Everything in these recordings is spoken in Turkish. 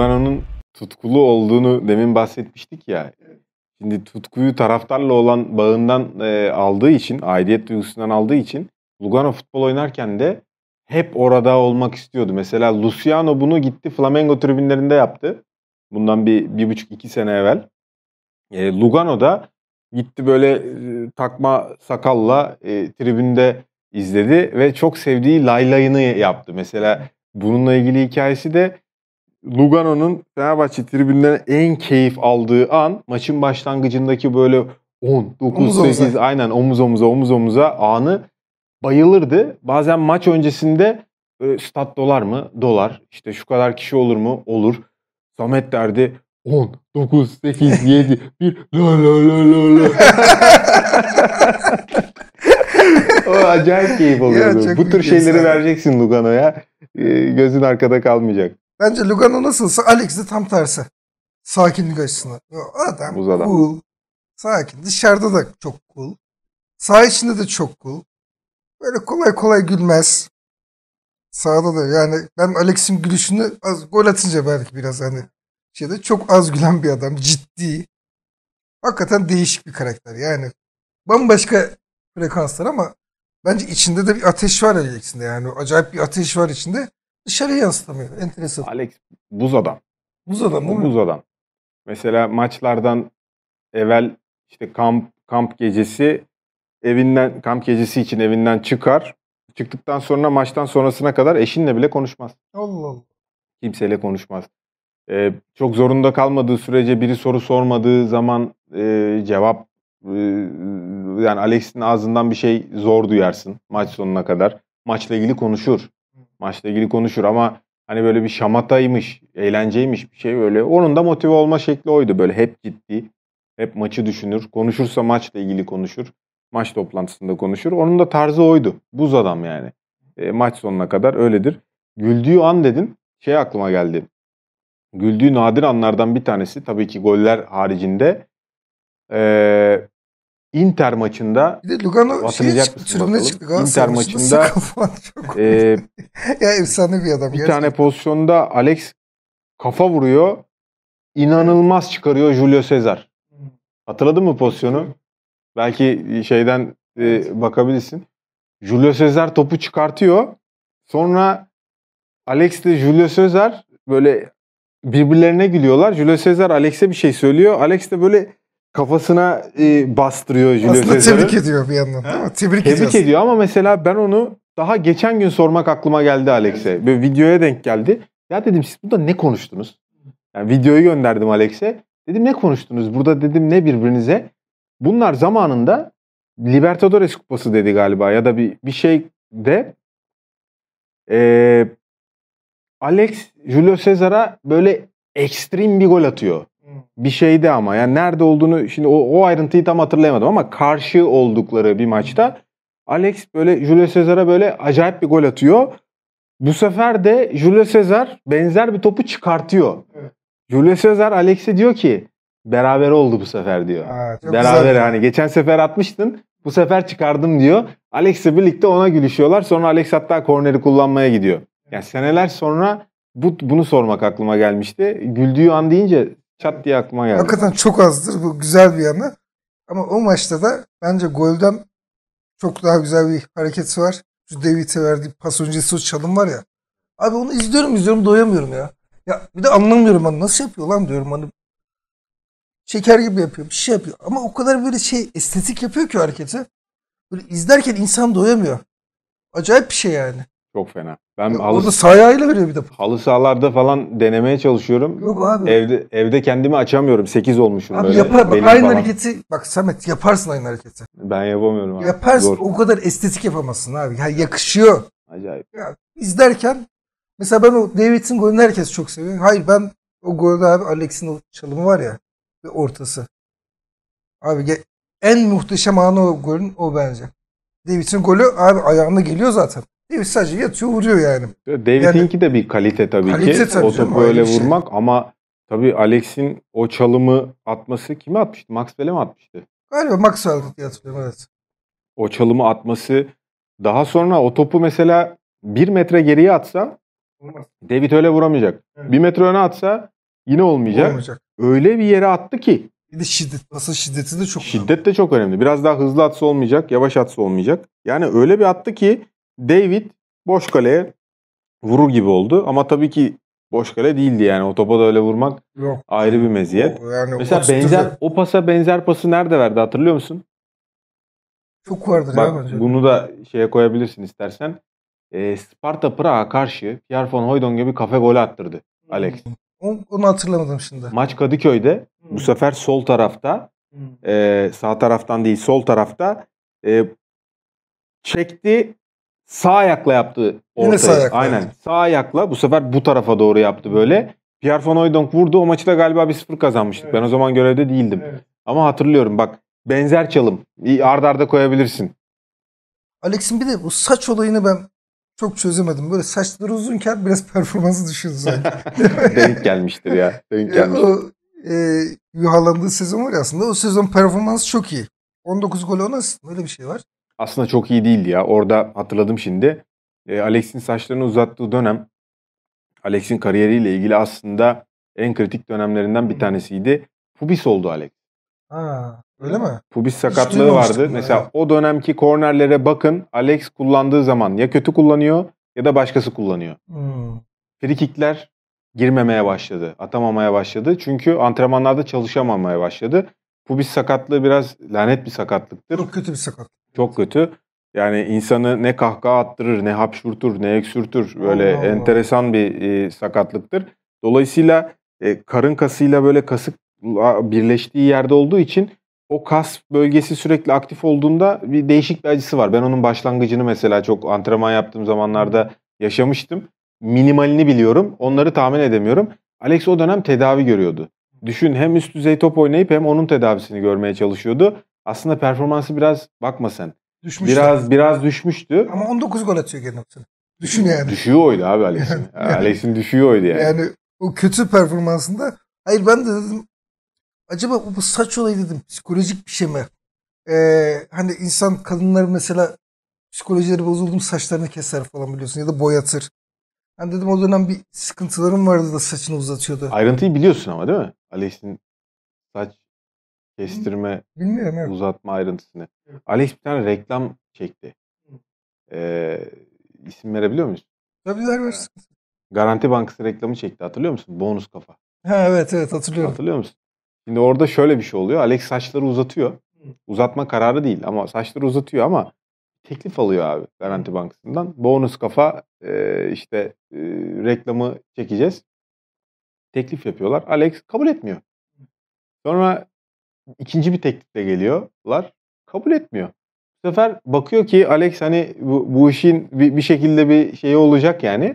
Lugano'nun tutkulu olduğunu demin bahsetmiştik ya. Şimdi tutkuyu taraftarla olan bağından e, aldığı için, aidiyet duygusundan aldığı için Lugano futbol oynarken de hep orada olmak istiyordu. Mesela Luciano bunu gitti Flamengo tribünlerinde yaptı. Bundan bir, bir buçuk iki sene evvel. E, Lugano'da gitti böyle e, takma sakalla e, tribünde izledi ve çok sevdiği laylayını yaptı. Mesela bununla ilgili hikayesi de Lugano'nun Fenerbahçe tribünlerine en keyif aldığı an maçın başlangıcındaki böyle 10, 9, 8 aynen omuz omuza omuz omuza anı bayılırdı. Bazen maç öncesinde böyle stat dolar mı? Dolar. İşte şu kadar kişi olur mu? Olur. Samet derdi 10, 9, 8, 7, 1 la la la la la. o acayip keyif oluyor. Bu tür şeyleri vereceksin Lugano'ya. Ee, gözün arkada kalmayacak. Bence Lugano nasılsa Alex de tam tersi. Sakinlik açısından. Adam Buz adam. cool. Sakin. Dışarıda da çok cool. Sağ içinde de çok cool. Böyle kolay kolay gülmez. Sağda da yani ben Alex'in gülüşünü az, gol atınca belki biraz hani şeyde çok az gülen bir adam. Ciddi. Hakikaten değişik bir karakter. Yani bambaşka frekanslar ama bence içinde de bir ateş var Alex'in de yani. Acayip bir ateş var içinde. Dışarıya yansıtamıyor. Enteresan. Alex buz adam. Buz adam değil mi? Buz adam. Mesela maçlardan evvel işte kamp kamp gecesi evinden kamp gecesi için evinden çıkar. Çıktıktan sonra maçtan sonrasına kadar eşinle bile konuşmaz. Allah Allah. Kimseyle konuşmaz. Ee, çok zorunda kalmadığı sürece biri soru sormadığı zaman e, cevap e, yani Alex'in ağzından bir şey zor duyarsın maç sonuna kadar. Maçla ilgili konuşur maçla ilgili konuşur ama hani böyle bir şamataymış, eğlenceymiş bir şey böyle. Onun da motive olma şekli oydu böyle hep ciddi, hep maçı düşünür. Konuşursa maçla ilgili konuşur. Maç toplantısında konuşur. Onun da tarzı oydu. Buz adam yani. E, maç sonuna kadar öyledir. Güldüğü an dedin şey aklıma geldi. Güldüğü nadir anlardan bir tanesi tabii ki goller haricinde e, Inter maçında bir de Lugano şeye çıktı, çıktı. Inter maçında e, ya efsane bir adam. Bir gerçekten. tane pozisyonda Alex kafa vuruyor. inanılmaz çıkarıyor Julio Cesar. Hatırladın mı pozisyonu? Belki şeyden e, bakabilirsin. Julio Cesar topu çıkartıyor. Sonra Alex de Julio Cesar böyle birbirlerine gülüyorlar. Julio Cesar Alex'e bir şey söylüyor. Alex de böyle kafasına e, bastırıyor Julio Aslında Cesar'ı. tebrik ediyor bir yandan değil mi? Tebrik, tebrik ediyor ama mesela ben onu daha geçen gün sormak aklıma geldi Alex'e. bir videoya denk geldi. Ya dedim siz burada ne konuştunuz? Yani videoyu gönderdim Alex'e. Dedim ne konuştunuz? Burada dedim ne birbirinize? Bunlar zamanında Libertadores kupası dedi galiba ya da bir bir şey de e, Alex Julio Cesar'a böyle ekstrem bir gol atıyor bir şeydi ama yani nerede olduğunu şimdi o, o ayrıntıyı tam hatırlayamadım ama karşı oldukları bir maçta Alex böyle Julio Cesar'a böyle acayip bir gol atıyor. Bu sefer de Julio Cesar benzer bir topu çıkartıyor. Evet. Julio Cesar Alex'e diyor ki beraber oldu bu sefer diyor. Evet, beraber güzel. hani geçen sefer atmıştın bu sefer çıkardım diyor. Alex'le birlikte ona gülüşüyorlar. Sonra Alex hatta korneri kullanmaya gidiyor. Yani seneler sonra bu, bunu sormak aklıma gelmişti. Güldüğü an deyince çat diye aklıma geldi. Hakikaten çok azdır. Bu güzel bir yana. Ama o maçta da bence golden çok daha güzel bir hareketi var. Şu David'e verdiği pas öncesi o çalım var ya. Abi onu izliyorum izliyorum doyamıyorum ya. Ya bir de anlamıyorum hani nasıl yapıyor lan diyorum hani. Şeker gibi yapıyor bir şey yapıyor. Ama o kadar böyle şey estetik yapıyor ki hareketi. Böyle izlerken insan doyamıyor. Acayip bir şey yani. Çok fena. Ben ya halı, orada sayayla veriyor bir de. Halı sahalarda falan denemeye çalışıyorum. Yok abi. Evde evde kendimi açamıyorum. 8 olmuşum abi böyle. Yapar, bak, aynı falan. hareketi bak Samet yaparsın aynı hareketi. Ben yapamıyorum abi. Yaparsın. Zor. O kadar estetik yapamazsın abi. Ya yakışıyor. Acayip. Ya, izlerken mesela ben o Davids'in golünü herkes çok seviyor. Hayır ben o golde abi Alex'in o çalımı var ya ve ortası. Abi en muhteşem anı o golün o bence. Davids'in golü abi ayağına geliyor zaten. Değil mi? Sadece yatıyor vuruyor yani. David'inki yani, de bir kalite tabii kalite ki. Tabii o topu öyle şey. vurmak ama tabii Alex'in o çalımı atması kime atmıştı? Maxwell'e mi atmıştı? Galiba Maxwell'e atmıştı evet. O çalımı atması daha sonra o topu mesela bir metre geriye atsa Olmaz. David öyle vuramayacak. Evet. Bir metre öne atsa yine olmayacak. olmayacak. Öyle bir yere attı ki. Bir de şiddet. Nasıl şiddeti de çok Şiddet önemli. de çok önemli. Biraz daha hızlı atsa olmayacak. Yavaş atsa olmayacak. Yani öyle bir attı ki David boş kaleye vurur gibi oldu. Ama tabii ki boş kale değildi yani. O topa da öyle vurmak Yok. ayrı bir meziyet. O yani Mesela benzer de... o pasa benzer pası nerede verdi hatırlıyor musun? Çok vardır Bak, ya Bunu da şeye koyabilirsin istersen. E, Sparta Praha karşı Pierre von Hoydon gibi kafe golü attırdı hmm. Alex. Onu, onu hatırlamadım şimdi. Maç Kadıköy'de hmm. bu sefer sol tarafta hmm. e, sağ taraftan değil sol tarafta e, çekti Sağ ayakla yaptı ortaya, Yine sağ ayakla. Aynen. Yani. Sağ ayakla bu sefer bu tarafa doğru yaptı böyle. Pierre Van Hooijdonk vurdu. O maçı da galiba 1-0 kazanmıştık. Evet. Ben o zaman görevde değildim. Evet. Ama hatırlıyorum bak benzer çalım. Arda arda koyabilirsin. Alex'in bir de bu saç olayını ben çok çözemedim. Böyle saçları uzunken biraz performansı düşürdü sanki. Denk gelmiştir ya. Denk e, gelmiştir. O e, yuhalandığı sezon var ya aslında. O sezon performansı çok iyi. 19 gol 10 asist. Böyle bir şey var aslında çok iyi değildi ya. Orada hatırladım şimdi. E, Alex'in saçlarını uzattığı dönem Alex'in kariyeriyle ilgili aslında en kritik dönemlerinden bir tanesiydi. Pubis oldu Alex. Ha, öyle mi? Pubis sakatlığı vardı. Mesela evet. o dönemki kornerlere bakın. Alex kullandığı zaman ya kötü kullanıyor ya da başkası kullanıyor. Hmm. girmemeye başladı. Atamamaya başladı. Çünkü antrenmanlarda çalışamamaya başladı. Bu bir sakatlığı biraz lanet bir sakatlıktır. Çok kötü bir sakatlık. Çok kötü. Yani insanı ne kahkaha attırır, ne hapşurtur, ne eksürtür. Böyle Allah enteresan Allah. bir e, sakatlıktır. Dolayısıyla e, karın kasıyla böyle kasık birleştiği yerde olduğu için o kas bölgesi sürekli aktif olduğunda bir değişik bir acısı var. Ben onun başlangıcını mesela çok antrenman yaptığım zamanlarda yaşamıştım. Minimalini biliyorum. Onları tahmin edemiyorum. Alex o dönem tedavi görüyordu. Düşün hem üst düzey top oynayıp hem onun tedavisini görmeye çalışıyordu. Aslında performansı biraz bakma sen. Düşmüştü. Biraz biraz düşmüştü. Ama 19 gol atıyor gene Düşün yani. Düşüyor oydu abi Alex'in. yani, Alex'in düşüyor oydu yani. Yani o kötü performansında hayır ben de dedim acaba bu saç olayı dedim psikolojik bir şey mi? Ee, hani insan kadınlar mesela psikolojileri bozuldu saçlarını keser falan biliyorsun ya da boyatır. Ben dedim o dönem bir sıkıntılarım vardı da saçını uzatıyordu. Ayrıntıyı biliyorsun ama değil mi? Alex'in saç kestirme, Bilmiyorum evet. uzatma ayrıntısını. Alex bir tane reklam çekti. Ee, isim verebiliyor muyuz? Tabii vermez. Garanti Bankası reklamı çekti hatırlıyor musun? Bonus kafa. Ha, evet evet hatırlıyorum. Hatırlıyor musun? Şimdi orada şöyle bir şey oluyor. Alex saçları uzatıyor. Uzatma kararı değil ama saçları uzatıyor ama teklif alıyor abi Garanti Bankası'ndan. Bonus kafa işte reklamı çekeceğiz teklif yapıyorlar. Alex kabul etmiyor. Sonra ikinci bir teklifle geliyorlar. Kabul etmiyor. Bu sefer bakıyor ki Alex hani bu, bu işin bir, bir şekilde bir şeyi olacak yani.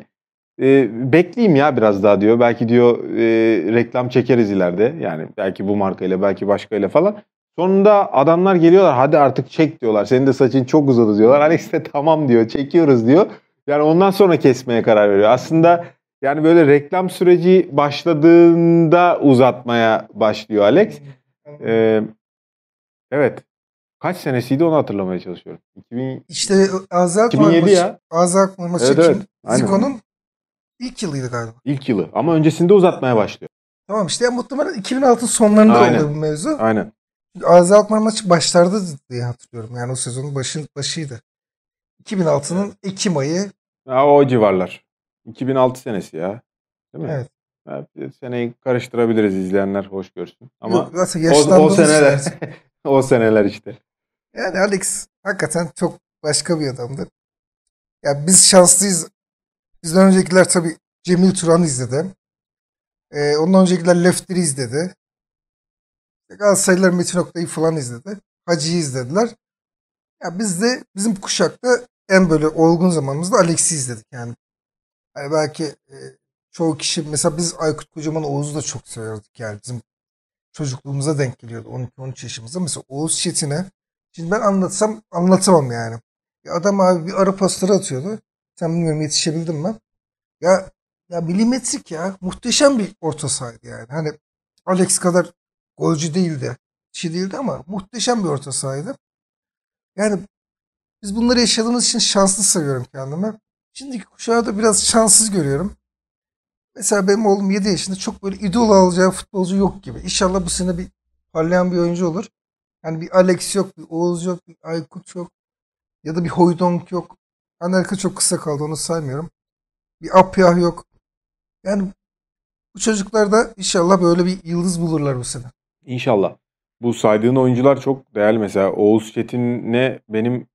E, bekleyeyim ya biraz daha diyor. Belki diyor e, reklam çekeriz ileride. Yani belki bu markayla belki başkayla falan. Sonunda adamlar geliyorlar hadi artık çek diyorlar. Senin de saçın çok uzadı diyorlar. Alex de tamam diyor çekiyoruz diyor. Yani ondan sonra kesmeye karar veriyor. Aslında yani böyle reklam süreci başladığında uzatmaya başlıyor Alex. Ee, evet. Kaç senesiydi onu hatırlamaya çalışıyorum. 2000, işte Azak 2007 Marmaş, ya. Azak Marmaş evet, evet. Zico'nun ilk yılıydı galiba. İlk yılı ama öncesinde uzatmaya başlıyor. Tamam işte yani muhtemelen 2006 sonlarında Aynen. oldu bu mevzu. Aynen. Azi Alkmaar maçı başlardı diye hatırlıyorum. Yani o sezonun başın, başıydı. 2006'nın Ekim ayı. Ha, o civarlar. 2006 senesi ya. Değil mi? Evet. evet seneyi karıştırabiliriz izleyenler hoş görsün. Ama Yok, nasıl o, o seneler o seneler işte. Yani Alex hakikaten çok başka bir adamdı. Ya biz şanslıyız. Bizden öncekiler tabi Cemil Turan izledi. Ee, ondan öncekiler Lefter'i izledi. Galatasaraylılar Metin Oktay'ı falan izledi. Hacı'yı izlediler. Ya biz de bizim kuşakta en böyle olgun zamanımızda Alex'i izledik yani. Hani belki e, çoğu kişi mesela biz Aykut Kocaman Oğuz'u da çok seviyorduk yani bizim çocukluğumuza denk geliyordu 12-13 yaşımızda. Mesela Oğuz Çetin'e şimdi ben anlatsam anlatamam yani. Ya adam abi bir ara pasları atıyordu. Sen bilmiyorum yetişebildim mi? Ya ya milimetrik ya. Muhteşem bir orta sahaydı yani. Hani Alex kadar golcü değildi. Şey değildi ama muhteşem bir orta sahaydı. Yani biz bunları yaşadığımız için şanslı sayıyorum kendimi. Şimdiki kuşağı da biraz şanssız görüyorum. Mesela benim oğlum 7 yaşında çok böyle idol alacağı futbolcu yok gibi. İnşallah bu sene bir parlayan bir oyuncu olur. Yani bir Alex yok, bir Oğuz yok, bir Aykut yok. Ya da bir Hoydonk yok. Anelka çok kısa kaldı onu saymıyorum. Bir Apyah yok. Yani bu çocuklar da inşallah böyle bir yıldız bulurlar bu sene. İnşallah. Bu saydığın oyuncular çok değerli. Mesela Oğuz Çetin'e benim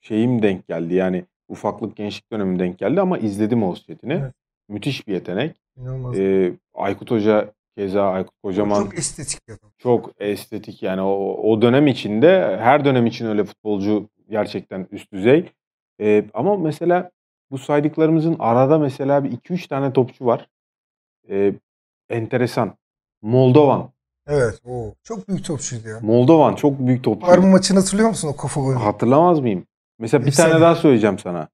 şeyim denk geldi. Yani Ufaklık gençlik dönemim denk geldi ama izledim o Çetin'i. Evet. Müthiş bir yetenek. İnanılmaz. Ee, Aykut Hoca keza Aykut Kocaman. Çok estetik adam. Çok estetik yani o, o dönem içinde her dönem için öyle futbolcu gerçekten üst düzey. Ee, ama mesela bu saydıklarımızın arada mesela bir 2-3 tane topçu var. Ee, enteresan. Moldovan. Evet. O çok büyük topçuydu ya. Moldovan çok büyük topçu. Arma maçını hatırlıyor musun o kafa golü? Hatırlamaz mıyım? Mesela bir Hepsi- tane daha söyleyeceğim sana.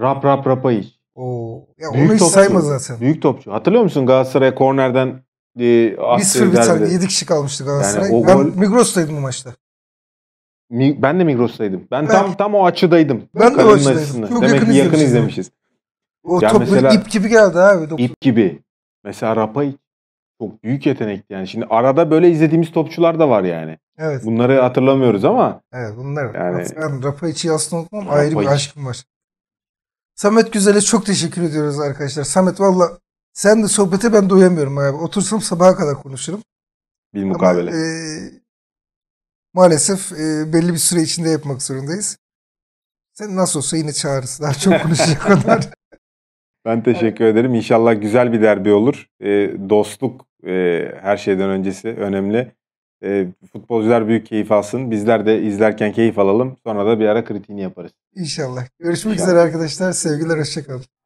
Rap rap rapa iş. Oo. Ya Büyük onu hiç topçu. zaten. Büyük topçu. Hatırlıyor musun Galatasaray'a kornerden e, Biz attı bir tane derdi. 7 kişi kalmıştı Galatasaray. o ben gol- Migros'taydım bu maçta. Mi- Ben de Migros'taydım. Ben, Ben- tam tam o açıdaydım. Ben de o Karenin açıdaydım. açısından. Çok Demek yakın yakın izlemişiz. O Ya top mesela- ip gibi geldi abi. Dokuz- İp gibi. Mesela Rapay çok büyük yetenekti yani. Şimdi arada böyle izlediğimiz topçular da var yani. Evet. Bunları hatırlamıyoruz ama. Evet bunlar. Yani, yani Rapa içi aslında unutmam ayrı içi. bir aşkım var. Samet Güzel'e çok teşekkür ediyoruz arkadaşlar. Samet valla sen de sohbete ben doyamıyorum abi. Otursam sabaha kadar konuşurum. Bir mukabele. Ama, e, maalesef e, belli bir süre içinde yapmak zorundayız. Sen nasıl olsa yine çağırırız. Daha çok konuşacak kadar. Ben teşekkür evet. ederim. İnşallah güzel bir derbi olur. E, dostluk e, her şeyden öncesi önemli. Ee, futbolcular büyük keyif alsın. Bizler de izlerken keyif alalım. Sonra da bir ara kritiğini yaparız. İnşallah. Görüşmek İnşallah. üzere arkadaşlar. Sevgiler, hoşçakalın.